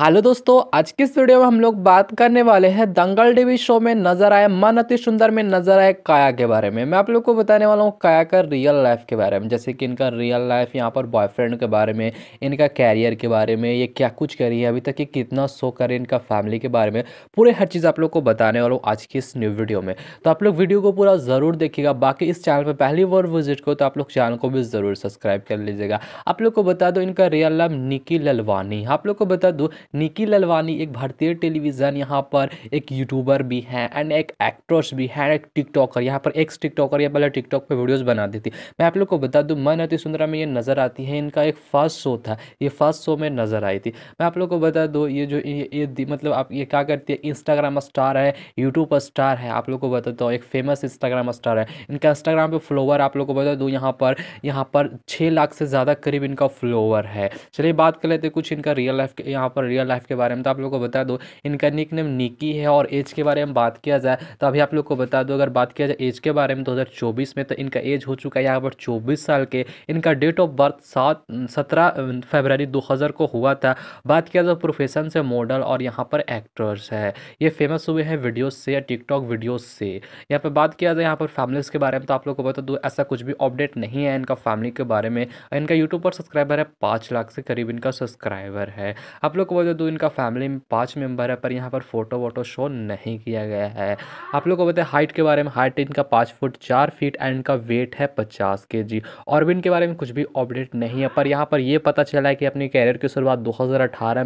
hello दोस्तों आज की इस वीडियो में हम लोग बात करने वाले हैं दंगल टीवी शो में नजर आए मन अति सुंदर में नजर आए काया के बारे में मैं आप लोग को बताने वाला हूँ काया का रियल लाइफ के बारे में जैसे कि इनका रियल लाइफ यहाँ पर बॉयफ्रेंड के बारे में इनका कैरियर के बारे में ये क्या कुछ करी है अभी तक ये कितना शो करे इनका फैमिली के बारे में पूरे हर चीज़ आप लोग को बताने वाला हूँ आज की इस न्यू वीडियो में तो आप लोग वीडियो को पूरा ज़रूर देखिएगा बाकी इस चैनल पर पहली बार विजिट करो तो आप लोग चैनल को भी ज़रूर सब्सक्राइब कर लीजिएगा आप लोग को बता दो इनका रियल लाइफ निकी ललवानी आप लोग को बता दो निकी ललवानी एक भारतीय टेलीविज़न यहाँ पर एक यूट्यूबर भी हैं एंड एक एक्ट्रेस भी है एक टिकटॉकर यहाँ पर एक्स टिकटॉकर या पहले टिकटॉक पर वीडियोज़ बनाती थी मैं आप लोग को बता दूँ मन अति सुंदरा में ये नज़र आती है इनका एक फर्स्ट शो था ये फर्स्ट शो में नज़र आई थी मैं आप लोग को बता दूँ ये जो ये, ये मतलब आप ये क्या करती है इंस्टाग्राम स्टार है यूट्यूब पर स्टार है आप लोग को बता दो एक फेमस इंस्टाग्राम स्टार है इनका इंस्टाग्राम पर फ्लोवर आप लोग को बता दूँ यहाँ पर यहाँ पर छः लाख से ज़्यादा करीब इनका फ्लोवर है चलिए बात कर लेते कुछ इनका रियल लाइफ यहाँ पर रियल रियल लाइफ के बारे में तो आप लोग को बता दो इनका निक नेम निकी है और एज के बारे में बात किया जाए तो अभी आप लोग को बता दो अगर बात किया जाए एज के बारे में तो दो में तो इनका एज हो चुका है यहाँ पर चौबीस साल के इनका डेट ऑफ बर्थ सात सत्रह फेबररी दो को हुआ था बात किया जाए प्रोफेशन से मॉडल और यहाँ पर एक्टर्स है ये फेमस हुए हैं वीडियोस से या टिकटॉक वीडियोस से यहाँ पर बात किया जाए यहाँ पर फैमिलीज़ के बारे में तो आप लोग को बता दो ऐसा कुछ भी अपडेट नहीं है इनका फैमिली के बारे में इनका यूट्यूब पर सब्सक्राइबर है पाँच लाख से करीब इनका सब्सक्राइबर है आप लोग को हुआ जो दो इनका फैमिली में पाँच मेंबर है पर यहाँ पर फोटो वोटो शो नहीं किया गया है आप लोग को बताए हाइट के बारे में हाइट इनका पाँच फुट चार फीट एंड इनका वेट है पचास के जी और भी इनके बारे में कुछ भी अपडेट नहीं है पर यहाँ पर ये पता चला है कि अपने कैरियर की शुरुआत दो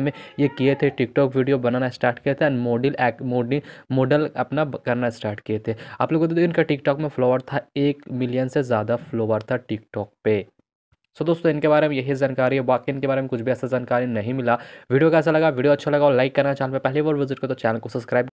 में ये किए थे टिकटॉक वीडियो बनाना स्टार्ट किया था एंड मॉडल मॉडल मॉडल अपना करना स्टार्ट किए थे आप लोग को तो इनका टिकटॉक में फ्लोवर था एक मिलियन से ज़्यादा फ्लोवर था टिकटॉक पे सो दोस्तों इनके बारे में यही जानकारी है बाकी इनके बारे में कुछ भी ऐसा जानकारी नहीं मिला वीडियो कैसा लगा वीडियो अच्छा लगा और लाइक करना चैनल पर पहली बार विजिट कर तो चैनल को सब्सक्राइब